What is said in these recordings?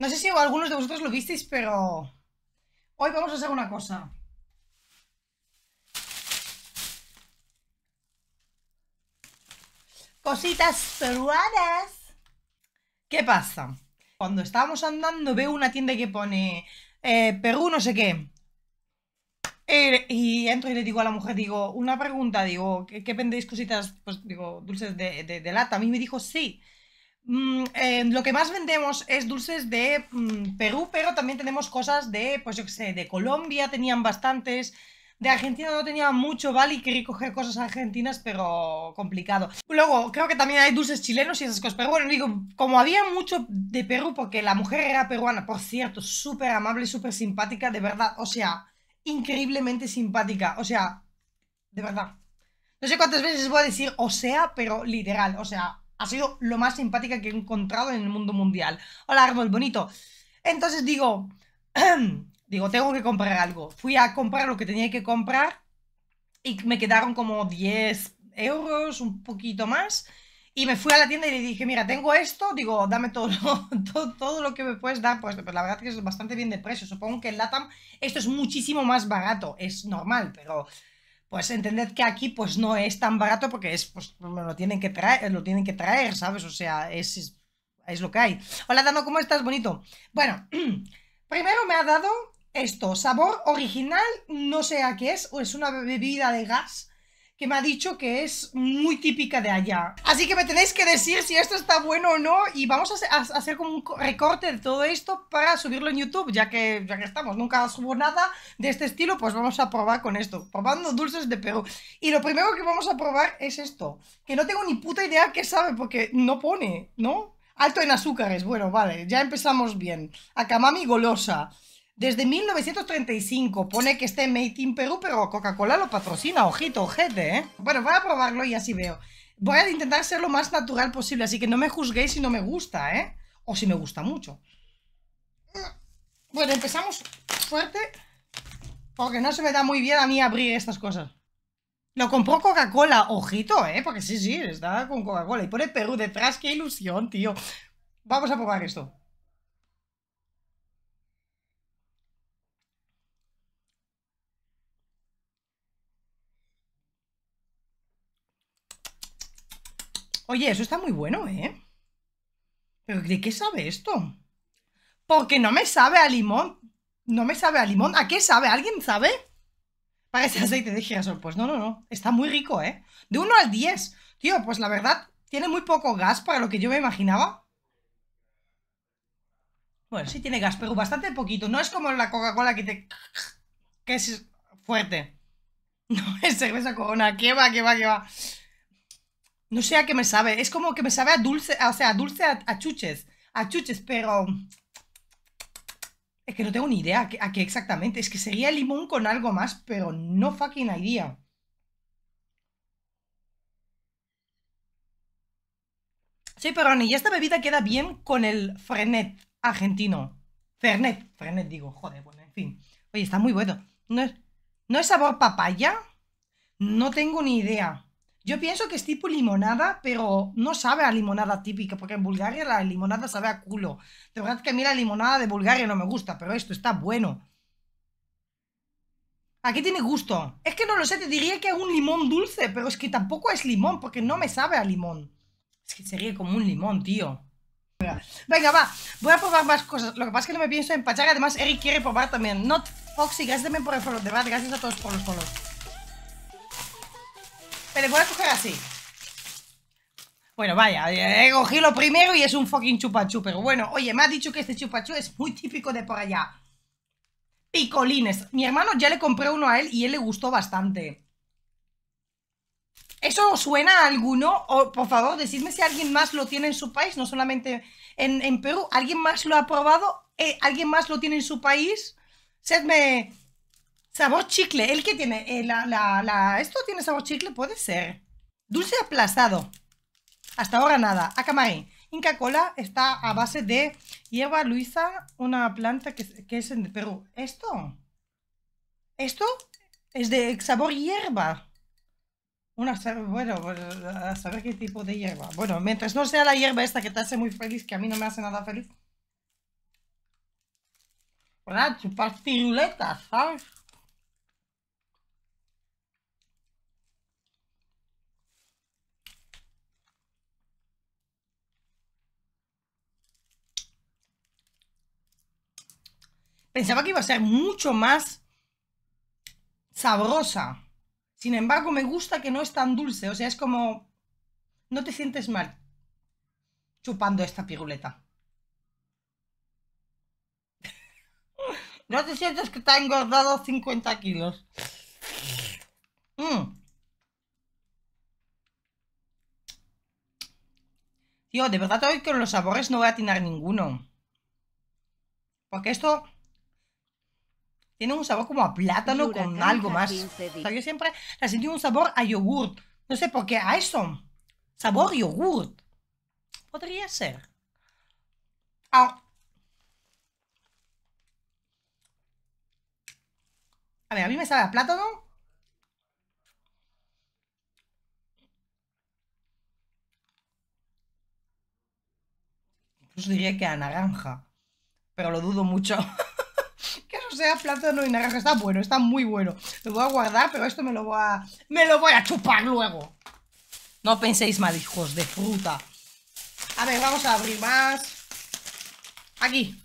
No sé si algunos de vosotros lo visteis, pero hoy vamos a hacer una cosa. Cositas peruanas. ¿Qué pasa? Cuando estábamos andando veo una tienda que pone eh, Perú no sé qué. Eh, y, entro y le digo a la mujer, digo, una pregunta, digo, ¿qué, vendéis cositas, pues digo, dulces de lata? A mí me dijo, sí. Mm, eh, lo que más vendemos es dulces de mm, Perú, pero también tenemos cosas de, pues yo qué sé, de Colombia tenían bastantes. De Argentina no tenía mucho, ¿vale? Y quería coger cosas argentinas, pero complicado. Luego, creo que también hay dulces chilenos y esas cosas. Pero bueno, digo, como había mucho de Perú, porque la mujer era peruana, por cierto, súper amable, súper simpática, de verdad. O sea, increíblemente simpática. O sea, de verdad. No sé cuántas veces voy a decir o sea, pero literal. O sea, ha sido lo más simpática que he encontrado en el mundo mundial. Hola, árbol bonito. Entonces digo, digo, tengo que comprar algo. Fui a comprar lo que tenía que comprar y me quedaron como 10 euros, un poquito más. Y me fui a la tienda y le dije, mira, tengo esto, digo, dame todo lo, todo, lo que me puedes dar. Pues, Pero pues, la verdad es que es bastante bien de precio. Supongo que en Latam esto es muchísimo más barato, es normal, pero pues entended que aquí pues no es tan barato porque es, pues, lo tienen que traer, lo tienen que traer, ¿sabes? O sea, es, es, lo que hay. Hola Dano, ¿cómo estás? Bonito. Bueno, primero me ha dado esto, sabor original, no sé a qué es, o es una bebida de gas que me ha dicho que es muy típica de allá. Así que me tenéis que decir si esto está bueno o no y vamos a hacer como un recorte de todo esto para subirlo en YouTube, ya que, ya estamos, nunca subo nada de este estilo, pues vamos a probar con esto, probando dulces de Perú. Y lo primero que vamos a probar es esto, que no tengo ni puta idea qué sabe porque no pone, ¿no? Alto en azúcares, bueno, vale, ya empezamos bien. Akamami golosa desde 1935. Pone que esté Made in Perú, pero Coca-Cola lo patrocina, ojito, ojete, ¿eh? Bueno, voy a probarlo y así veo. Voy a intentar ser lo más natural posible, así que no me juzguéis si no me gusta, ¿eh? O si me gusta mucho. Bueno, empezamos fuerte, porque no se me da muy bien a mí abrir estas cosas. Lo compró Coca-Cola, ojito, ¿eh? Porque sí, sí, está con Coca-Cola. Y pone Perú detrás, qué ilusión, tío. Vamos a probar esto. Oye, eso está muy bueno, ¿eh? ¿Pero de qué sabe esto? Porque no me sabe a limón. No me sabe a limón. ¿A qué sabe? ¿Alguien sabe? Parece aceite de girasol. Pues no, no, no. Está muy rico, ¿eh? De 1 al 10. Tío, pues la verdad, tiene muy poco gas para lo que yo me imaginaba. Bueno, sí tiene gas, pero bastante poquito. No es como la Coca-Cola que te... que es fuerte. No es cerveza corona. ¿Qué va, qué va, qué va? No sé a qué me sabe. Es como que me sabe a dulce, o sea, a dulce a, chuches. A chuches, pero... Es que no tengo ni idea a qué, exactamente. Es que sería limón con algo más, pero no fucking idea. Sí, pero y esta bebida queda bien con el frenet argentino. Fernet, frenet, digo, joder, bueno, en fin. Oye, está muy bueno. ¿No es, ¿no es sabor papaya? No tengo ni idea. Yo pienso que es tipo limonada, pero no sabe a limonada típica, porque en Bulgaria la limonada sabe a culo. De verdad que a mí la limonada de Bulgaria no me gusta, pero esto está bueno. Aquí tiene gusto. Es que no lo sé, te diría que es un limón dulce, pero es que tampoco es limón, porque no me sabe a limón. Es que sería como un limón, tío. Venga, va, voy a probar más cosas. Lo que pasa es que no me pienso empachar, además Eric quiere probar también. Not Foxy, gracias por el follow, de verdad, gracias a todos por los follows. Le voy a coger así. Bueno, vaya, he cogido lo primero y es un fucking chupachú. Pero bueno, oye, me ha dicho que este chupachú es muy típico de por allá. Picolines. Mi hermano ya le compré uno a él y él le gustó bastante. ¿Eso os suena a alguno? O, por favor, decidme si alguien más lo tiene en su país, no solamente en, Perú. ¿Alguien más lo ha probado? Eh, ¿Alguien más lo tiene en su país? Sedme Sabor chicle. El que tiene. Eh, la, la, la... Esto tiene sabor chicle, puede ser. Dulce aplastado. Hasta ahora nada. Acamari Inca Cola está a base de hierba luisa, una planta que, es en Perú. ¿Esto? ¿Esto? Es de sabor hierba. Una, bueno, pues, a saber qué tipo de hierba. Bueno, mientras no sea la hierba esta que te hace muy feliz, que a mí no me hace nada feliz. Para chupar ciruletas, ¿sabes? Pensaba que iba a ser mucho más sabrosa. Sin embargo, me gusta que no es tan dulce. O sea, es como... No te sientes mal chupando esta piruleta. no te sientes que te ha engordado 50 kilos. Mm. Tío, de verdad hoy con los sabores no voy a atinar ninguno. Porque esto tiene un sabor como a plátano con algo más. yo siempre la sentí un sabor a yogurt. No sé por qué a eso. Sabor yogurt. Podría ser. Ah. A ver, a mí me sabe a plátano. Incluso diría que a naranja. Pero lo dudo mucho. sea plátano y naranja. Está bueno, está muy bueno. Lo voy a guardar, pero esto me lo voy a... Me lo voy a chupar luego. No penséis mal, hijos de fruta. A ver, vamos a abrir más. Aquí.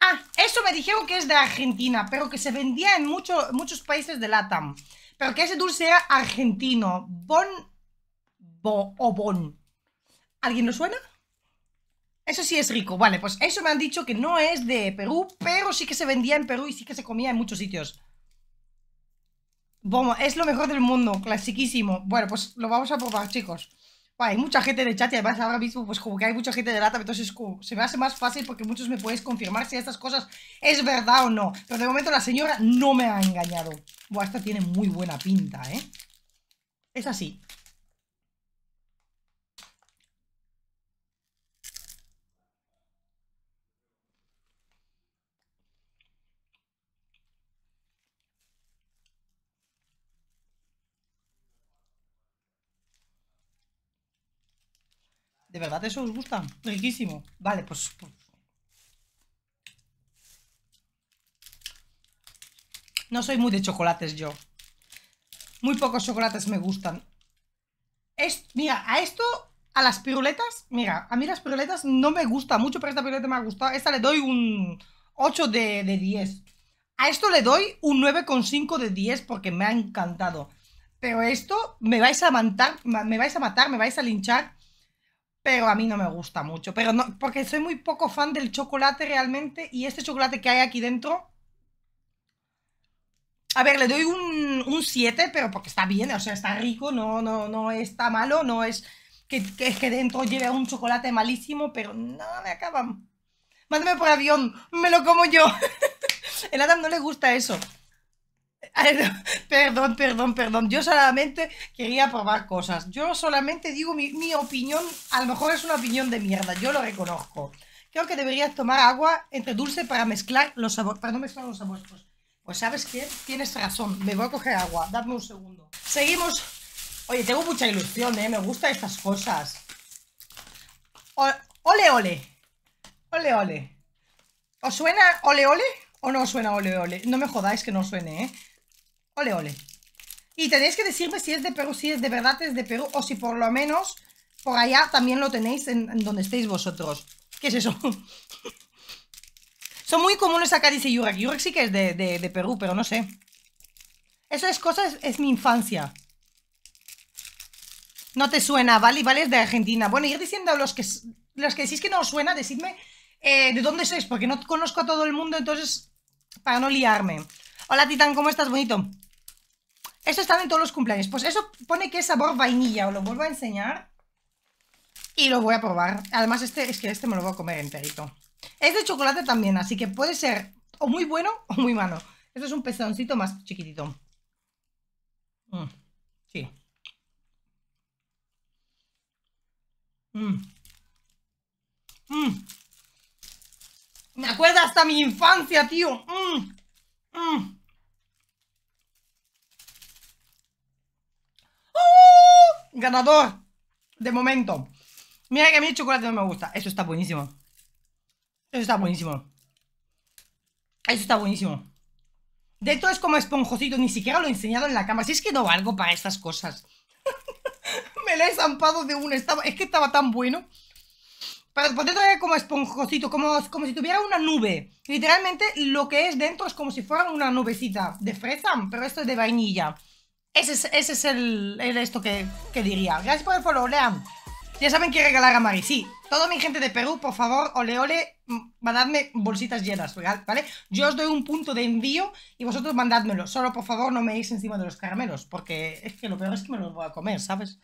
Ah, eso me dijeron que es de Argentina, pero que se vendía en muchos muchos países de LATAM. Pero que ese dulce era argentino. Bon... o bon. ¿Alguien lo suena? Eso sí es rico, vale, pues eso me han dicho que no es de Perú, pero sí que se vendía en Perú y sí que se comía en muchos sitios. Vamos, es lo mejor del mundo, clasiquísimo. Bueno, pues lo vamos a probar, chicos. hay mucha gente de chat y además ahora mismo pues como que hay mucha gente de lata, entonces se me hace más fácil porque muchos me podéis confirmar si estas cosas es verdad o no. Pero de momento la señora no me ha engañado. Buah, esta tiene muy buena pinta, ¿eh? Es así. ¿De verdad eso os gusta? Riquísimo. Vale, pues, pues... No soy muy de chocolates yo. Muy pocos chocolates me gustan. Es, mira, a esto, a las piruletas, mira, a mí las piruletas no me gusta mucho, pero esta piruleta me ha gustado. Esta le doy un 8 de, de 10. A esto le doy un 9,5 de 10 porque me ha encantado. Pero esto me vais a matar, me vais a matar, me vais a linchar pero a mí no me gusta mucho. Pero no, porque soy muy poco fan del chocolate realmente. Y este chocolate que hay aquí dentro. A ver, le doy un 7, pero porque está bien, o sea, está rico, no, no, no está malo, no es que, que dentro lleve un chocolate malísimo, pero no me acaban. Mándame por avión, me lo como yo. El Adam no le gusta eso. Perdón, perdón, perdón. Yo solamente quería probar cosas. Yo solamente digo mi, opinión. A lo mejor es una opinión de mierda. Yo lo reconozco. Creo que deberías tomar agua entre dulce para mezclar los sabores. Para no mezclar los sabores. Pues, sabes qué? Tienes razón. Me voy a coger agua. Dame un segundo. Seguimos. Oye, tengo mucha ilusión, ¿eh? Me gustan estas cosas. ole, ole. Ole, ole. ¿Os suena ole, ole? ¿O no os suena ole, ole? No me jodáis que no suene, ¿eh? Ole, ole. Y tenéis que decirme si es de Perú, si es de verdad es de Perú, o si por lo menos por allá también lo tenéis en, donde estéis vosotros. ¿Qué es eso? Son muy comunes acá, dice Yurek. Yurek sí que es de, Perú, pero no sé. Eso es cosa, es, mi infancia. No te suena, ¿vale? Vale es de Argentina. Bueno, ir diciendo a los que, los que decís que no os suena, decidme eh, de dónde sois, porque no conozco a todo el mundo, entonces, para no liarme. Hola, Titán, ¿cómo estás? Bonito. Esto está en todos los cumpleaños. Pues eso pone que es sabor vainilla. Os lo vuelvo a enseñar. Y lo voy a probar. Además, este es que este me lo voy a comer enterito. Es de chocolate también, así que puede ser o muy bueno o muy malo. Esto es un pezoncito más chiquitito. Mm, sí. Mm, mm. Me acuerda hasta mi infancia, tío. ganador de momento. Mira que a mí el chocolate no me gusta. Eso está buenísimo. Eso está buenísimo. Eso está buenísimo. dentro es como esponjocito, Ni siquiera lo he enseñado en la cama. Si es que no valgo para estas cosas. me lo he zampado de una. es que estaba tan bueno. Pero dentro es como esponjocito como, como si tuviera una nube. Literalmente lo que es dentro es como si fuera una nubecita de fresa, pero esto es de vainilla. Ese es, ese el, esto que, diría. Gracias por el follow, Leam. Ya saben que regalar a Mari. Sí, toda mi gente de Perú, por favor, ole ole, mm, mandadme bolsitas llenas, ¿vale? Yo os doy un punto de envío y vosotros mandádmelo. Solo, por favor, no me deis encima de los caramelos, porque es que lo peor es que me los voy a comer, ¿sabes?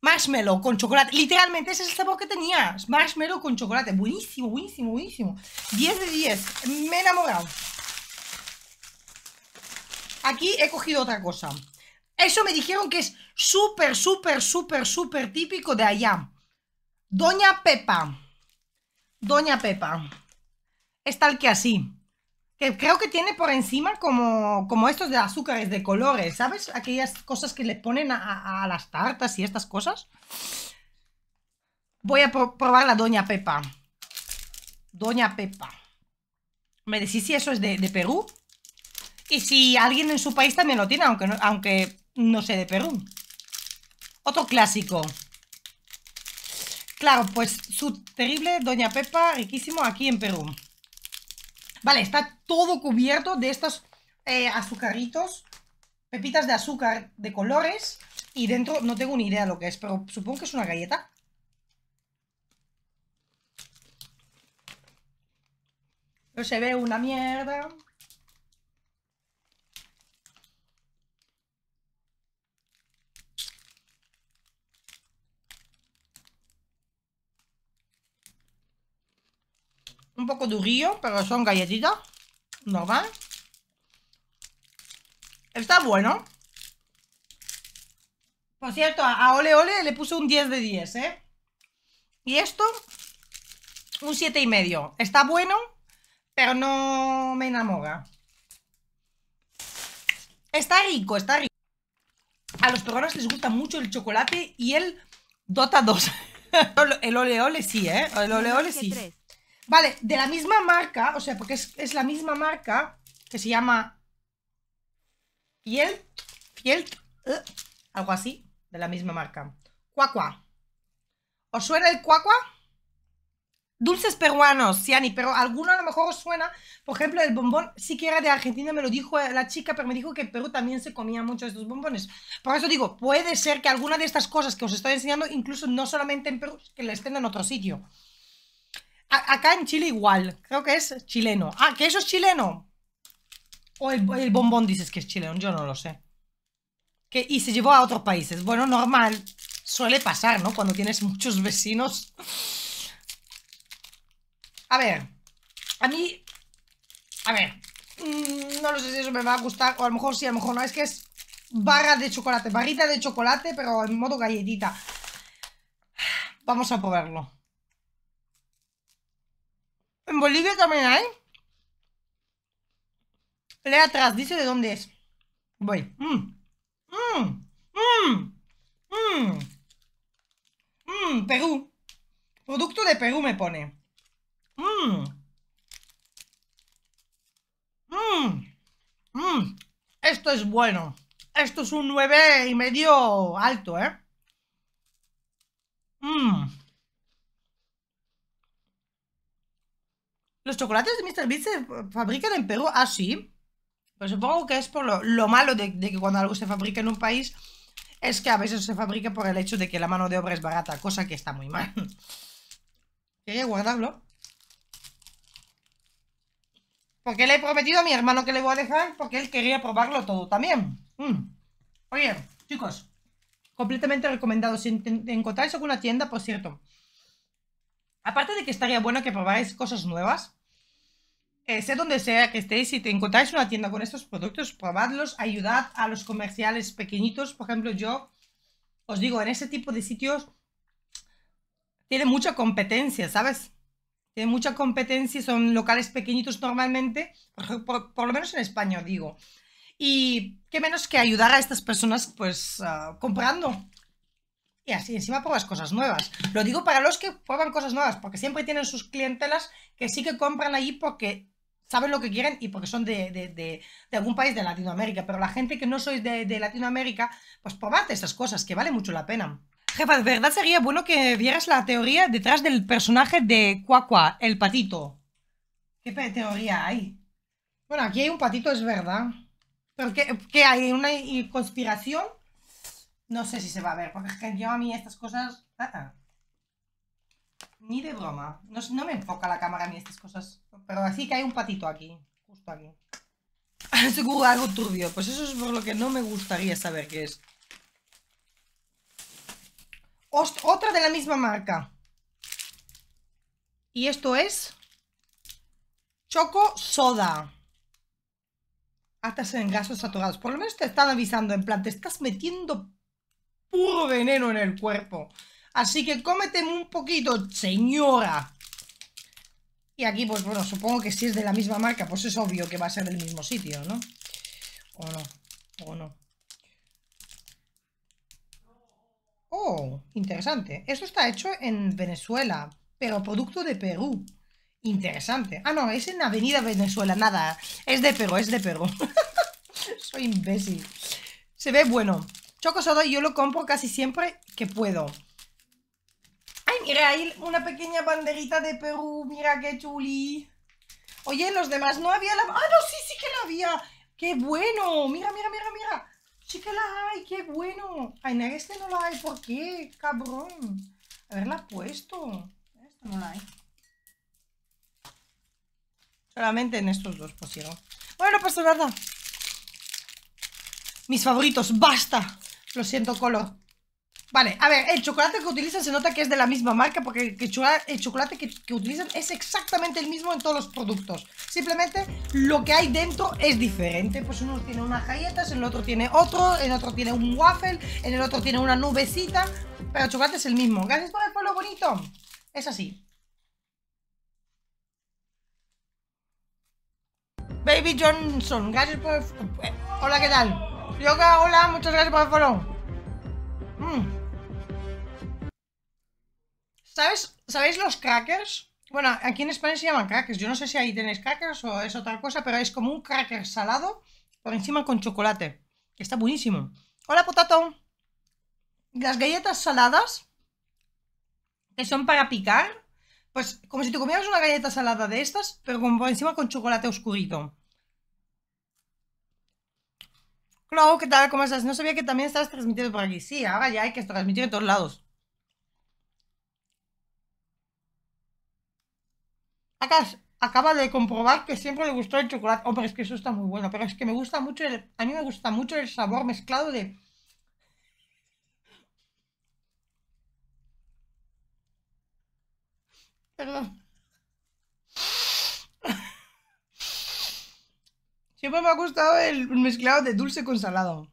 Marshmallow con chocolate. Literalmente ese es el sabor que tenía. Marshmallow con chocolate. Buenísimo, buenísimo, buenísimo. 10 de 10. Me he enamorado. Aquí he cogido otra cosa. Eso me dijeron que es súper, súper, súper, súper típico de allá. Doña Pepa. Doña Pepa. Es tal que así. Que creo que tiene por encima como, como estos de azúcares de colores, ¿sabes? Aquellas cosas que le ponen a, las tartas y estas cosas. Voy a probar la Doña Pepa. Doña Pepa. ¿Me decís si eso es de Perú? Y si alguien en su país también lo tiene, aunque no, aunque no sé de Perú. Otro clásico. Claro, pues su terrible Doña Pepa, riquísimo, aquí en Perú. Vale, está todo cubierto de estos eh, azucaritos, pepitas de azúcar de colores. Y dentro no tengo ni idea lo que es, pero supongo que es una galleta. Pero se ve una mierda. Un poco durillo, pero son galletitas. no van. Está bueno. Por cierto, a Oleole le puse un 10 de 10, ¿eh? Y esto, un 7 y medio. Está bueno, pero no me enamora. Está rico, está rico. A los peruanos les gusta mucho el chocolate y el Dota 2. el Oleole Ole sí, ¿eh? El Oleole Ole sí. Vale, de la misma marca, o sea, porque es, la misma marca que se llama Fiel, fiel eh, algo así, de la misma marca. Cuacua. ¿Os suena el cuacua? Dulces peruanos, Siani, pero alguno a lo mejor os suena. Por ejemplo, el bombón sí que era de Argentina, me lo dijo la chica, pero me dijo que en Perú también se comía mucho estos bombones. Por eso digo, puede ser que alguna de estas cosas que os estoy enseñando, incluso no solamente en Perú, que la estén en otro sitio acá en Chile igual, creo que es chileno. Ah, que eso es chileno. O el, bombón dices que es chileno, yo no lo sé. Que, y se llevó a otros países. Bueno, normal. Suele pasar, ¿no? Cuando tienes muchos vecinos. A ver. A mí. A ver. Mm, no lo sé si eso me va a gustar. O a lo mejor sí, a lo mejor no. Es que es barra de chocolate. Barrita de chocolate, pero en modo galletita. Vamos a probarlo. Bolivia también hay. Lea atrás, dice de dónde es. Voy. Mmm. Perú. Producto de Perú me pone. Mmm. Mmm. Esto es bueno. Esto es un nueve y medio alto, ¿eh? Mmm. Los chocolates de Mr. Beast se fabrican en Perú así. Ah, pues supongo que es por lo, malo de, que cuando algo se fabrica en un país es que a veces se fabrica por el hecho de que la mano de obra es barata, cosa que está muy mal. Quería guardarlo. Porque le he prometido a mi hermano que le voy a dejar porque él quería probarlo todo también. Mm. Oye, chicos, completamente recomendado. Si encontráis alguna tienda, por cierto, aparte de que estaría bueno que probáis cosas nuevas, eh, sé donde sea que estéis, si te encontráis una tienda con estos productos, probadlos, ayudad a los comerciales pequeñitos. Por ejemplo, yo os digo, en ese tipo de sitios tiene mucha competencia, ¿sabes? Tiene mucha competencia, son locales pequeñitos normalmente, por, lo menos en España, digo. Y qué menos que ayudar a estas personas, pues, ah, comprando. Y así encima pruebas cosas nuevas. Lo digo para los que prueban cosas nuevas, porque siempre tienen sus clientelas que sí que compran allí porque saben lo que quieren y porque son de, algún país de Latinoamérica. Pero la gente que no sois de, Latinoamérica, pues probad esas cosas, que vale mucho la pena. Jefa, de verdad sería bueno que vieras la teoría detrás del personaje de Cuacua, el patito. ¿Qué teoría hay? Bueno, aquí hay un patito, es verdad. ¿Pero qué, hay? ¿Una conspiración? No sé si se va a ver, porque yo a mí estas cosas... Ni de broma. No, me enfoca la cámara ni estas cosas. Pero así que hay un patito aquí. Justo aquí. Seguro algo turbio. Pues eso es por lo que no me gustaría saber qué es. otra de la misma marca. Y esto es... Choco Soda. Atas en gases saturados. Por lo menos te están avisando en plan, te estás metiendo puro veneno en el cuerpo. Así que cómeteme un poquito, señora. Y aquí, pues bueno, supongo que si es de la misma marca, pues es obvio que va a ser del mismo sitio, ¿no? O no, o no. Oh, interesante. Esto está hecho en Venezuela, pero producto de Perú. Interesante. Ah, no, es en Avenida Venezuela, nada. Es de Perú, es de Perú. Soy imbécil. Se ve bueno. Choco Soda yo lo compro casi siempre que puedo mira, ahí, una pequeña banderita de Perú, mira qué chuli. Oye, los demás no había la... Ah, no, sí, sí que la había. Qué bueno, mira, mira, mira, mira. Sí que la hay, qué bueno. Ay, en este no la hay, ¿por qué? Cabrón. A ver, he puesto. Esta no la hay. Solamente en estos dos pusieron. Bueno, pues nada. Mis favoritos, basta. Lo siento, color. Vale, a ver, el chocolate que utilizan se nota que es de la misma marca porque el chocolate que, utilizan es exactamente el mismo en todos los productos. Simplemente lo que hay dentro es diferente. Pues uno tiene unas galletas, en el otro tiene otro, en otro tiene un waffle, en el otro tiene una nubecita, pero el chocolate es el mismo. Gracias por el pueblo bonito. Es así. Baby Johnson, gracias por... El... Eh, hola, ¿qué tal? Yoga, hola, muchas gracias por el follow. Mm. ¿Sabéis los crackers? Bueno, aquí en España se llaman crackers. Yo no sé si ahí tenéis crackers o es otra cosa, pero es como un cracker salado por encima con chocolate. Está buenísimo. Hola, potato. Las galletas saladas, que son para picar, pues como si te comieras una galleta salada de estas, pero con, por encima con chocolate oscurito. Claro, ¿qué tal? ¿Cómo estás? No sabía que también estabas transmitiendo por aquí. Sí, ahora ya hay que transmitir en todos lados. acaba de comprobar que siempre le gustó el chocolate. Hombre, es que eso está muy bueno, pero es que me gusta mucho el, a mí me gusta mucho el sabor mezclado de Perdón. Siempre me ha gustado el mezclado de dulce con salado.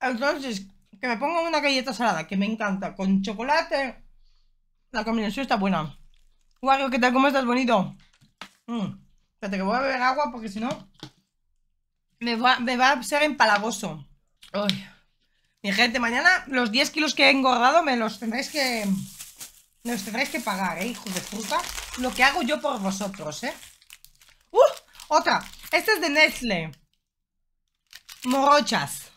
Entonces, que me ponga una galleta salada, que me encanta, con chocolate, la combinación está buena. Wario, ¿qué tal? ¿Cómo estás, bonito? Mm. Espérate que voy a beber agua porque si no me va, a ser empalagoso. Ay. Mi gente, mañana los 10 kilos que he engordado me los tendréis que... Me los tendréis que pagar, ¿eh, Hijo de puta? Lo que hago yo por vosotros, ¿eh? ¡Uh! Otra. Esta es de Nestle. Morochas.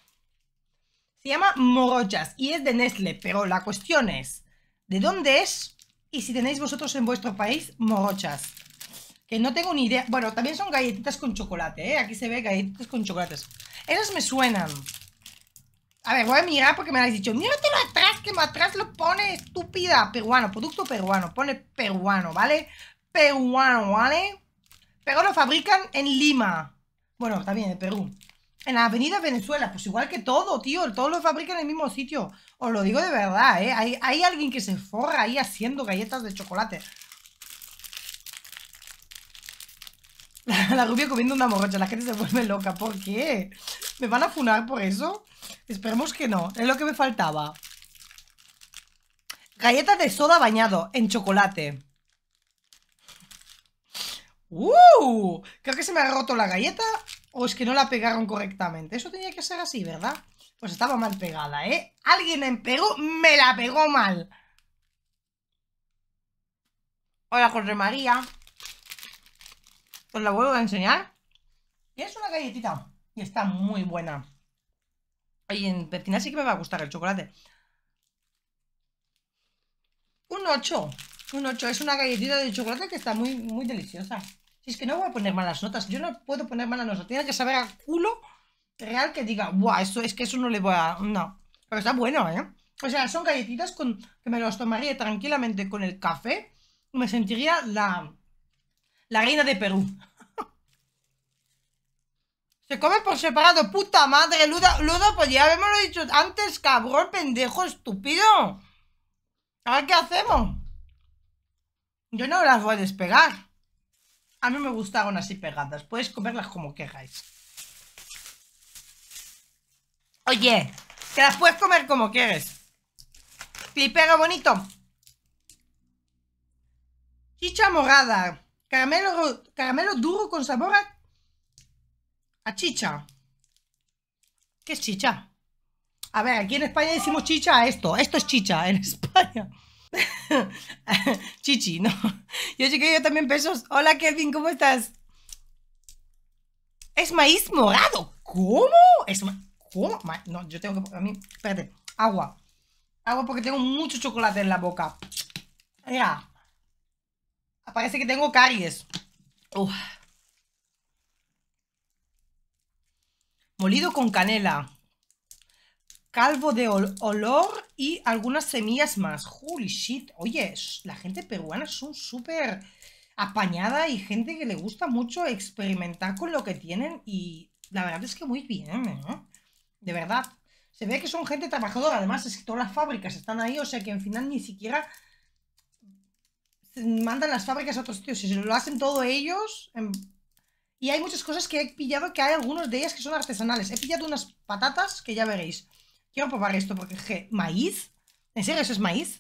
Se llama Morochas y es de Nestle, pero la cuestión es de dónde es y si tenéis vosotros en vuestro país morochas. Que no tengo ni idea. Bueno, también son galletitas con chocolate, ¿eh? Aquí se ve galletitas con chocolates. Esas me suenan. A ver, voy a mirar porque me habéis dicho, míratelo atrás, que atrás lo pone estúpida. Peruano, producto peruano, pone peruano, ¿vale? Peruano, ¿vale? Pero lo fabrican en Lima. Bueno, también en Perú. En la avenida Venezuela, pues igual que todo, tío. Todo lo fabrican en el mismo sitio. Os lo digo de verdad, ¿eh? Hay, alguien que se forra ahí haciendo galletas de chocolate. La rubia comiendo una morrocha, la gente se vuelve loca. ¿Por qué? ¿Me van a funar por eso? Esperemos que no, es lo que me faltaba. Galletas de soda bañado en chocolate. ¡Uh! Creo que se me ha roto la galleta o es que no la pegaron correctamente. Eso tenía que ser así, ¿verdad? Pues estaba mal pegada, ¿eh? Alguien me pegó, me la pegó mal. Hola, Jorge María. Os la vuelvo a enseñar. Y es una galletita. Y está muy buena. Y en vecina sí que me va a gustar el chocolate. Un 8. Un 8. Es una galletita de chocolate que está muy, muy deliciosa. Si es que no voy a poner malas notas. Yo no puedo poner malas notas. Tiene que saber a culo real que diga, guau, eso es que eso no le voy a. No. Pero está bueno, ¿eh? O sea, son galletitas con, que me las tomaría tranquilamente con el café y me sentiría la, la reina de Perú. Se come por separado, puta madre, ludo Ludo, pues ya lo dicho antes, cabrón, pendejo, estúpido. ver ¿qué hacemos? Yo no las voy a despegar. A mí me gustaron así pegadas, Puedes comerlas como queráis. Oye, te las puedes comer como quieres. Clipero bonito. Chicha morada. Caramelo, caramelo duro con sabor a, chicha. ¿Qué es chicha? A ver, aquí en España decimos chicha a esto. Esto es chicha en España. Chichi, ¿no? Yo que yo también pesos. Hola Kevin, ¿cómo estás? Es maíz morado. ¿Cómo? Es maíz... No, yo tengo que... A mí... Espérate. Agua. Agua porque tengo mucho chocolate en la boca. Mira. Parece que tengo caries. Molido con canela. Calvo de olor y algunas semillas más. Holy shit. Oye, la gente peruana es súper apañada y gente que le gusta mucho experimentar con lo que tienen y la verdad es que muy bien, ¿eh? De verdad. Se ve que son gente trabajadora. Además, es que todas las fábricas están ahí. O sea que al final ni siquiera mandan las fábricas a otros sitios. Si lo hacen todo ellos. Em, y hay muchas cosas que he pillado que hay algunas de ellas que son artesanales. He pillado unas patatas que ya veréis. Quiero probar esto porque, maíz. ¿En serio eso es maíz?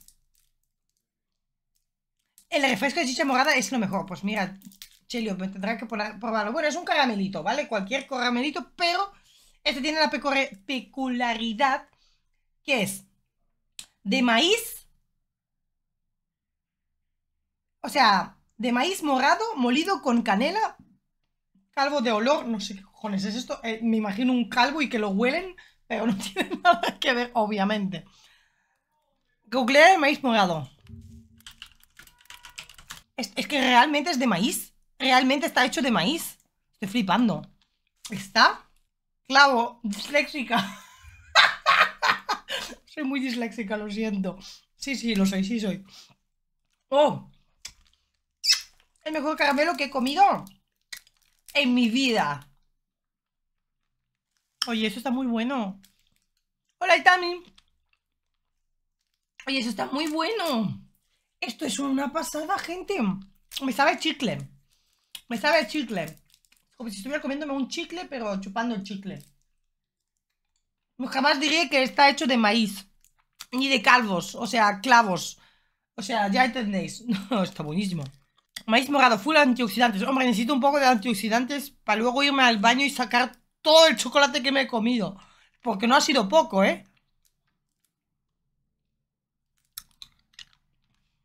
El refresco de chicha morada es lo mejor. Pues mira, Chelio, tendrá que probarlo. Bueno, es un caramelito, ¿vale? Cualquier caramelito, pero este tiene la peculiaridad que es de maíz, o sea, de maíz morado, molido con canela, calvo de olor, no sé qué cojones es esto, eh, me imagino un calvo y que lo huelen, pero no tiene nada que ver, obviamente. Google de maíz morado. es, que realmente es de maíz. Realmente está hecho de maíz. Estoy flipando. Está clavo, disléxica. soy muy disléxica, lo siento. Sí, sí, lo soy, sí soy. ¡Oh! El mejor caramelo que he comido en mi vida. Oye, eso está muy bueno. Hola, Itami. Oye, eso está muy bueno. Esto es una pasada, gente. Me sabe chicle. Me sabe chicle como si estuviera comiéndome un chicle, pero chupando el chicle. Jamás diría que está hecho de maíz, ni de calvos, o sea, clavos. O sea, ya entendéis. No, está buenísimo. Maíz morado, full antioxidantes. Hombre, necesito un poco de antioxidantes para luego irme al baño y sacar todo el chocolate que me he comido. Porque no ha sido poco, ¿eh?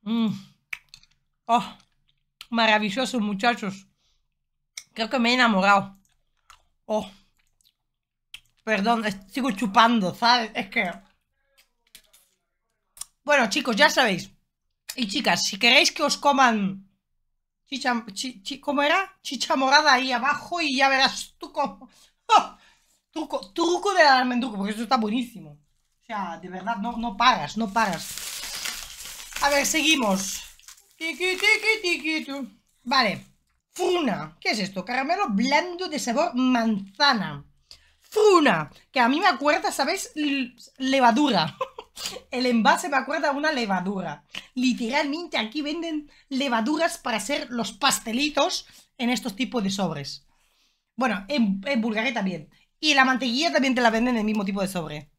Mmm maravillosos, muchachos. Creo que me he enamorado. Oh. Perdón, sigo chupando, ¿sabes? Es que... Bueno, chicos, ya sabéis. Y chicas, si queréis que os coman... Chicha, ¿Cómo era? Chicha morada ahí abajo y ya verás tú cómo... Truco, truco del almendruco, porque eso está buenísimo. O sea, de verdad, no, no paras, no paras. A ver, seguimos. Vale. Fruna. ¿Qué es esto? Caramelo blando de sabor manzana. Fruna. Que a mí me acuerda, ¿sabes? levadura. El envase me acuerda a una levadura. Literalmente aquí venden levaduras para hacer los pastelitos en estos tipos de sobres. Bueno, en, en Bulgaria también. Y la mantequilla también te la venden en el mismo tipo de sobre.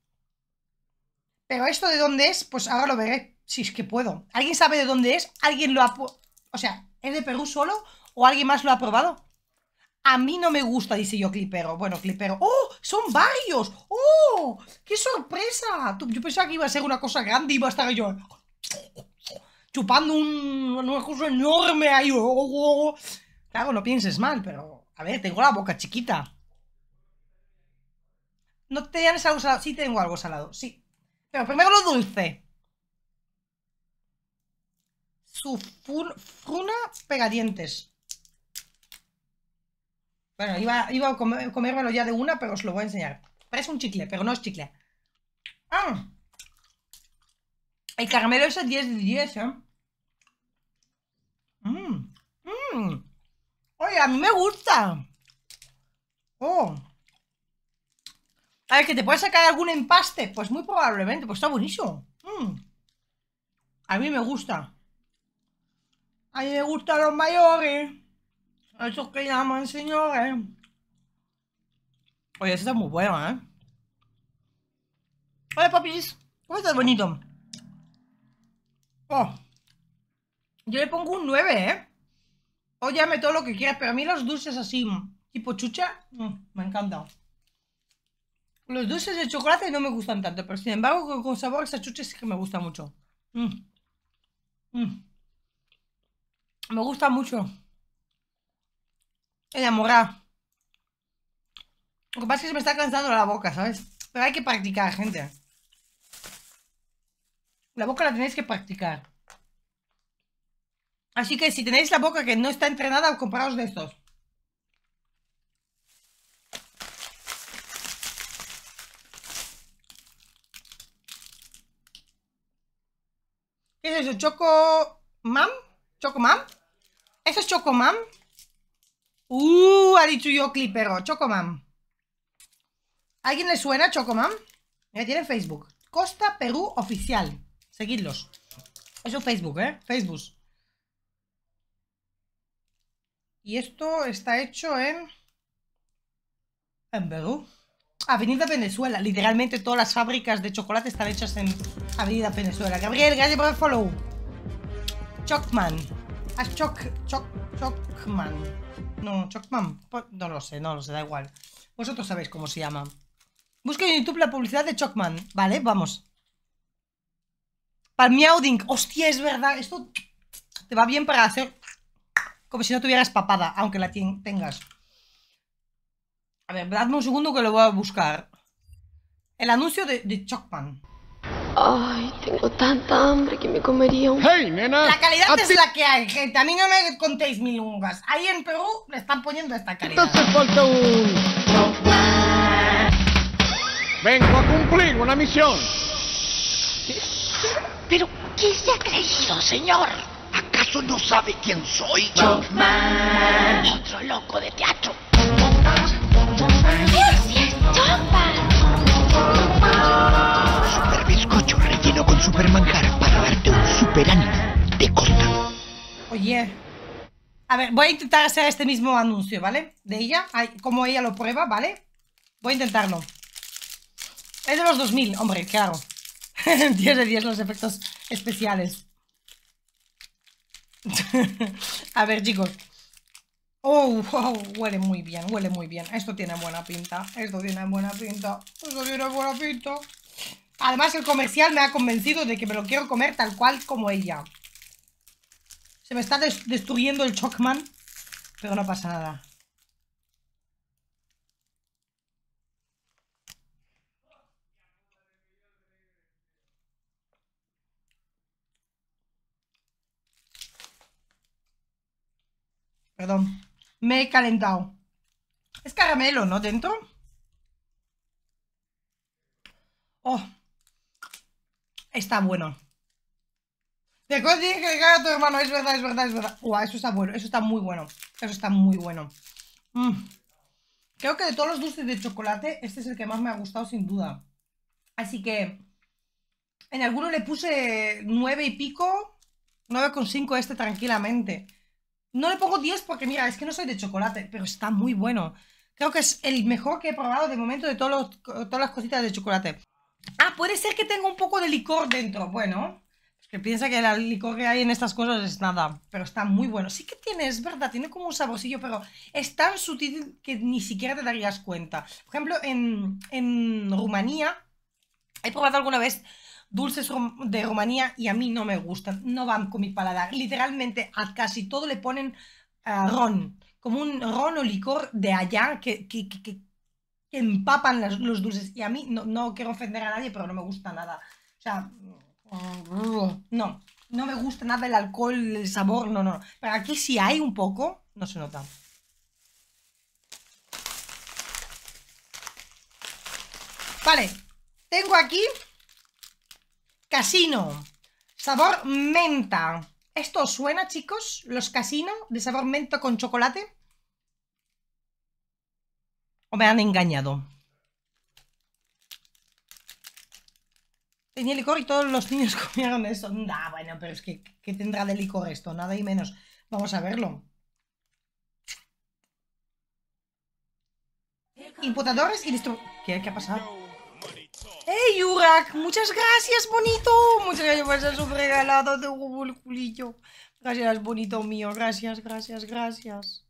Pero esto de dónde es, pues ahora lo veré. Si es que puedo. ¿Alguien sabe de dónde es? ¿Alguien lo ha... O sea, ¿es de Perú solo ¿O alguien más lo ha probado? A mí no me gusta, dice yo Clipero. Bueno, Clipero. ¡Oh! ¡Son varios! ¡Oh! ¡Qué sorpresa! Yo pensaba que iba a ser una cosa grande y iba a estar yo chupando un, un cosa enorme ahí. ¡Oh, oh, oh, claro, no pienses mal, pero... A ver, tengo la boca chiquita. ¿No te algo salado? Sí, tengo algo salado, sí. Pero primero lo dulce. Su fruna pegadientes. Bueno, iba, a comérmelo ya de una, pero os lo voy a enseñar. Parece un chicle, pero no es chicle. Mm. El caramelo es 10 de 10, ¿eh? Mmm. Oye, a mí me gusta. Oh. A ver, que te puede sacar algún empaste. Pues muy probablemente, pues está buenísimo. Mm. A mí me gusta. A mí me gustan los mayores. Esos que llaman, señores. Oye, eso está muy bueno, ¿eh? Hola, papis. ¿Cómo estás, bonito? Oh, yo le pongo un 9, ¿eh? O llame todo lo que quieras, pero a mí los dulces así, tipo chucha, mm, me encantan Los dulces de chocolate no me gustan tanto, pero sin embargo, con sabor, esa chucha sí que me gusta mucho. Mm, mm. Me gusta mucho enamorada. Lo que pasa es que se me está cansando la boca, ¿sabes? Pero hay que practicar, gente. La boca la tenéis que practicar. Así que si tenéis la boca que no está entrenada, compraos de estos. ¿Qué es eso? ¿Choco mam? ¿Choco mam? ¿Eso es Choco mam? Uh, ha dicho yo clipero, Chocomam. ¿Alguien le suena Chocomam? Mira, tiene Facebook. Costa Perú Oficial. Seguidlos. Eso Facebook, ¿eh? Facebook. Y esto está hecho en... En Perú. Avenida Venezuela. Literalmente todas las fábricas de chocolate están hechas en Avenida Venezuela. Gabriel, gracias por el follow. Chocman. A ah, Choc... Choc... Chocman. No, Chocman. Pues, no lo sé, no lo sé, da igual. Vosotros sabéis cómo se llama. Busca en YouTube la publicidad de Chocman. Vale, vamos. Palmiauding. Hostia, es verdad. Esto te va bien para hacer... Como si no tuvieras papada, aunque la tengas. A ver, dadme un segundo que lo voy a buscar. El anuncio de, de Chocman. Ay, tengo tanta hambre que me comería un... ¡Hey, nena! La calidad es la que hay, gente. A mí no me contéis mil Ahí en Perú me están poniendo esta calidad. Entonces falta un... Vengo a cumplir una misión. ¿Pero qué se ha creído, señor? ¿Acaso no sabe quién soy? Chopman. Otro loco de teatro. ¿Qué es ¡Chopman! con superman cara para darte un super de Oye, a ver, voy a intentar hacer este mismo anuncio, ¿vale? De ella, como ella lo prueba, ¿vale? Voy a intentarlo. Es de los 2000, hombre, claro. 10 de 10 los efectos especiales. a ver, chicos. Oh, huele muy bien, huele muy bien. Esto tiene buena pinta, esto tiene buena pinta, esto tiene buena pinta. Además, el comercial me ha convencido de que me lo quiero comer tal cual como ella. Se me está destruyendo el Chocman, pero no pasa nada. Perdón, me he calentado. Es caramelo, ¿no? Dentro. Oh. Está bueno. Te acuerdas que a tu hermano, es verdad, es verdad, es verdad. eso está bueno, eso está muy bueno. Eso está muy bueno. Mm. Creo que de todos los dulces de chocolate, este es el que más me ha gustado sin duda. Así que en alguno le puse nueve y pico, con 9,5 este tranquilamente. No le pongo 10 porque mira, es que no soy de chocolate, pero está muy bueno. Creo que es el mejor que he probado de momento de todos todas las cositas de chocolate. Ah, puede ser que tenga un poco de licor dentro. Bueno, que piensa que el licor que hay en estas cosas es nada, pero está muy bueno. Sí que tiene, es verdad, tiene como un saborcillo, pero es tan sutil que ni siquiera te darías cuenta. Por ejemplo, en, Rumanía, he probado alguna vez dulces de Rumanía y a mí no me gustan, no van con mi paladar. Literalmente a casi todo le ponen eh, ron, como un ron o licor de allá que, que, que, empapan los dulces. Y a mí no, no quiero ofender a nadie, pero no me gusta nada. O sea, no, no me gusta nada el alcohol, el sabor, no, no. Pero aquí si hay un poco, no se nota. Vale, tengo aquí casino, sabor menta. ¿Esto os suena, chicos? ¿Los casinos de sabor menta con chocolate? o me han engañado. Tenía licor y todos los niños comieron eso Nah, bueno, pero es que ¿qué tendrá de licor esto? Nada y menos. Vamos a verlo. Imputadores y listo. ¿Qué, ¿Qué ha pasado? ¡Ey, Yurak! Muchas gracias, bonito. Muchas gracias por ser su regalado de Google, culillo. Gracias, bonito mío. Gracias, gracias, gracias.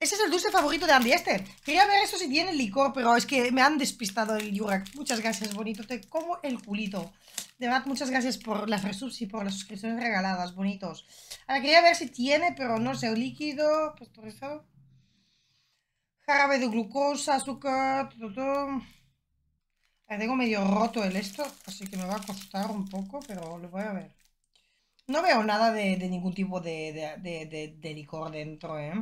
Ese es el dulce favorito de Andy este. Quería ver eso si tiene licor, pero es que me han despistado el Yurak. Muchas gracias, bonito. Te como el culito. De verdad, muchas gracias por las resubs y por las suscripciones regaladas, bonitos. Ahora quería ver si tiene, pero no sé, líquido, Jarabe de glucosa, azúcar, todo. Tengo medio roto el esto, así que me va a costar un poco, pero lo voy a ver. No veo nada de, ningún tipo de licor dentro, ¿eh?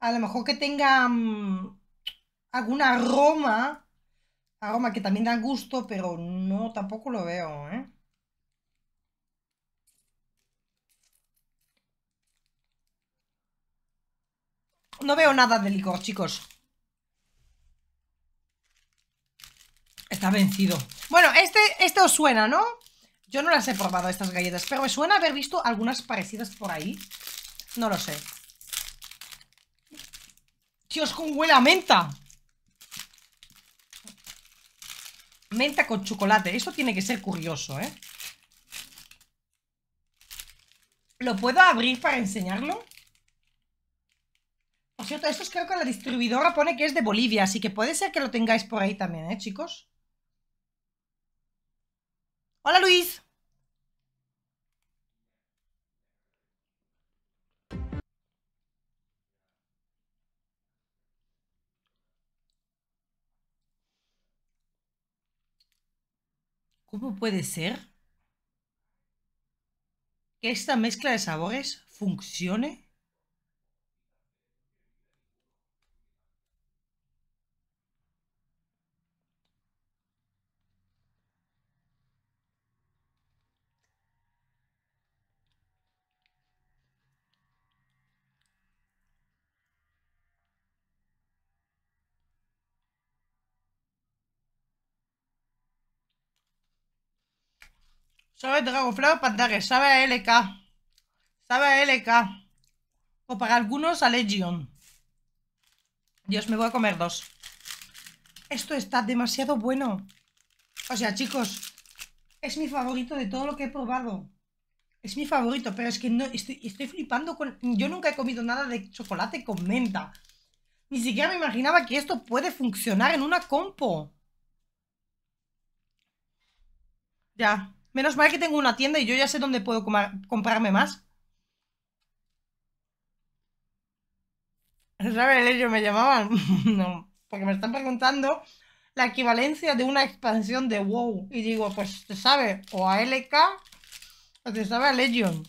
a lo mejor que tenga mm, alguna algún aroma, aroma que también da gusto, pero no, tampoco lo veo, ¿eh? No veo nada de licor, chicos. Está vencido. Bueno, este, este os suena, ¿no? Yo no las he probado, estas galletas, pero me suena haber visto algunas parecidas por ahí. No lo sé. Dios, cómo huele a menta. Menta con chocolate. eso tiene que ser curioso, ¿eh? ¿Lo puedo abrir para enseñarlo? Por cierto, esto es creo que la distribuidora pone que es de Bolivia, así que puede ser que lo tengáis por ahí también, ¿eh, chicos? Hola, Luis. ¿Cómo puede ser que esta mezcla de sabores funcione? Sabe Dragonfly Pandares, sabe a LK. Sabe a LK. O para algunos a Legion. Dios, me voy a comer dos. Esto está demasiado bueno. O sea, chicos, es mi favorito de todo lo que he probado. Es mi favorito, pero es que no estoy, estoy flipando con... Yo nunca he comido nada de chocolate con menta. Ni siquiera me imaginaba que esto puede funcionar en una compo. Ya. Menos mal que tengo una tienda y yo ya sé dónde puedo comprarme más. ¿Sabes? Ellos me llamaban. no, porque me están preguntando la equivalencia de una expansión de WoW. Y digo, pues te sabe o a LK o te sabe a Legion.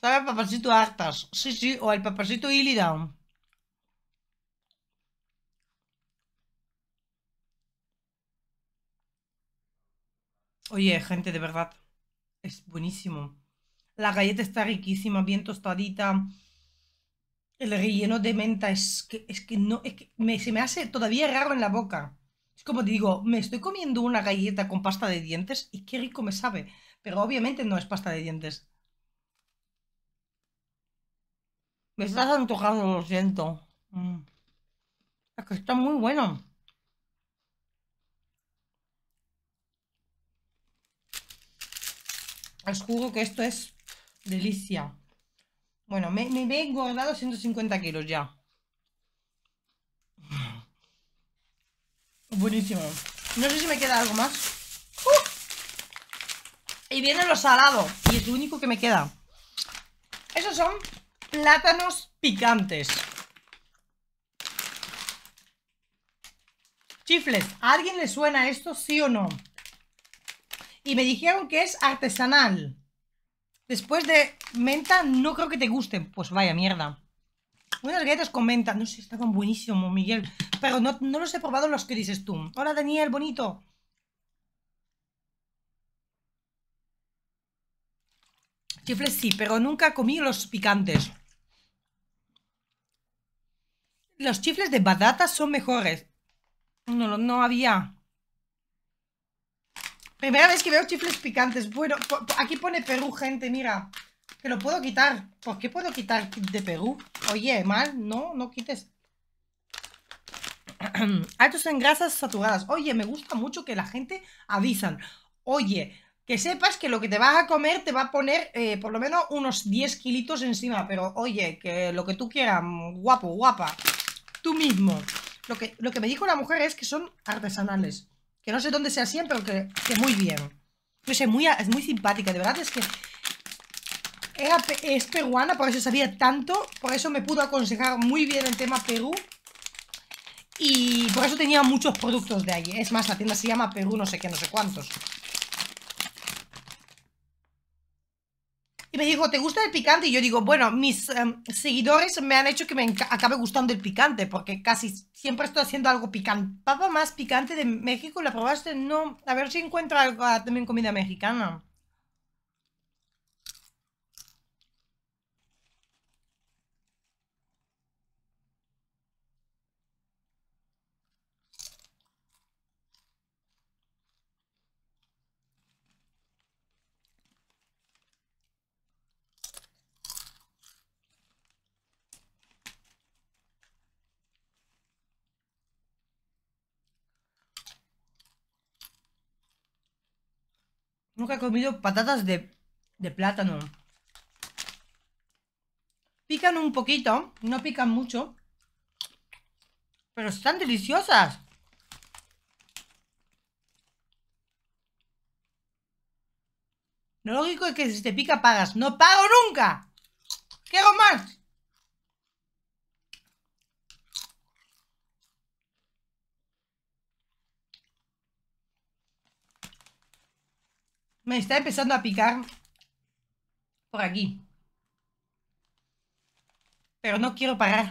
¿Sabe papacito Artas? Sí, sí, o el papacito Illidan. Oye, gente, de verdad, es buenísimo. La galleta está riquísima, bien tostadita. El relleno de menta es que, es que no, es que se me hace todavía raro en la boca. Es como te digo, me estoy comiendo una galleta con pasta de dientes y qué rico me sabe. Pero obviamente no es pasta de dientes. Me estás antojando, lo siento. Mm. Es que está muy bueno. os jugo que esto es delicia. Bueno, me, me, he engordado 150 kilos ya. Buenísimo. No sé si me queda algo más. ¡Uh! Y viene los salado. Y es lo único que me queda. Esos son plátanos picantes. Chifles, ¿a alguien le suena esto, sí o no? y me dijeron que es artesanal. Después de menta, no creo que te gusten. Pues vaya mierda. Unas galletas con menta. No sé, estaban buenísimo, Miguel. Pero no, los he probado los que dices tú. Hola, Daniel, bonito. Chifles sí, pero nunca comí los picantes. Los chifles de batata son mejores. No, no había. Primera vez que veo chifles picantes. Bueno, aquí pone Perú, gente, mira. Que lo puedo quitar. ¿Por qué puedo quitar de Perú? Oye, mal, no, no quites. estos en grasas saturadas. Oye, me gusta mucho que la gente avisan. Oye, que sepas que lo que te vas a comer te va a poner eh, por lo menos unos 10 kilitos encima. Pero oye, que lo que tú quieras, guapo, guapa. Tú mismo. Lo que, lo que me dijo la mujer es que son artesanales. Que no sé dónde sea siempre pero que, muy bien. sé, muy, es muy simpática, de verdad es que... es peruana, por eso sabía tanto, por eso me pudo aconsejar muy bien el tema Perú. Y por eso tenía muchos productos de allí. Es más, la tienda se llama Perú no sé qué, no sé cuántos. y me dijo, ¿te gusta el picante? Y yo digo, bueno, mis em, seguidores me han hecho que me acabe gustando el picante, porque casi siempre estoy haciendo algo picante. Papa más picante de México, ¿la probaste? No, a ver si encuentro algo ah, también comida mexicana. Nunca he comido patatas de, de plátano. Pican un poquito, no pican mucho. Pero están deliciosas. Lo lógico es que si te pica pagas. ¡No pago nunca! ¿Qué hago más? Me está empezando a picar por aquí. Pero no quiero parar.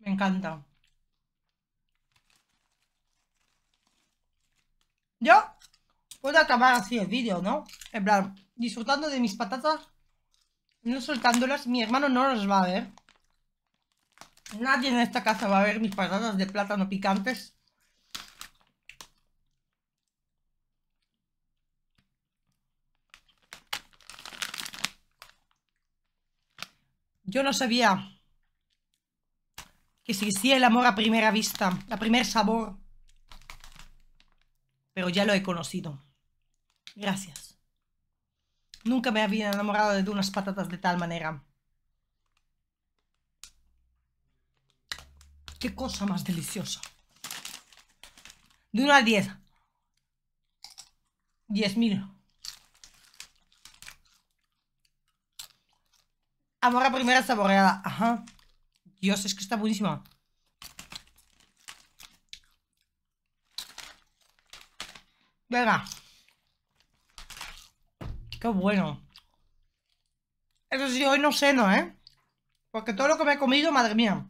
Me encanta. Yo puedo acabar así el vídeo, ¿no? En plan, disfrutando de mis patatas, no soltándolas. Mi hermano no las va a ver. Nadie en esta casa va a ver mis patatas de plátano picantes. Yo no sabía que se hiciera el amor a primera vista, a primer sabor. Pero ya lo he conocido. Gracias. Nunca me había enamorado de unas patatas de tal manera. Qué cosa más deliciosa. De 1 a 10. 10.000. Amor a primera saboreada. Ajá. Dios, es que está buenísima. Venga. Qué bueno. Eso sí, hoy no sé, ¿eh? Porque todo lo que me he comido, madre mía.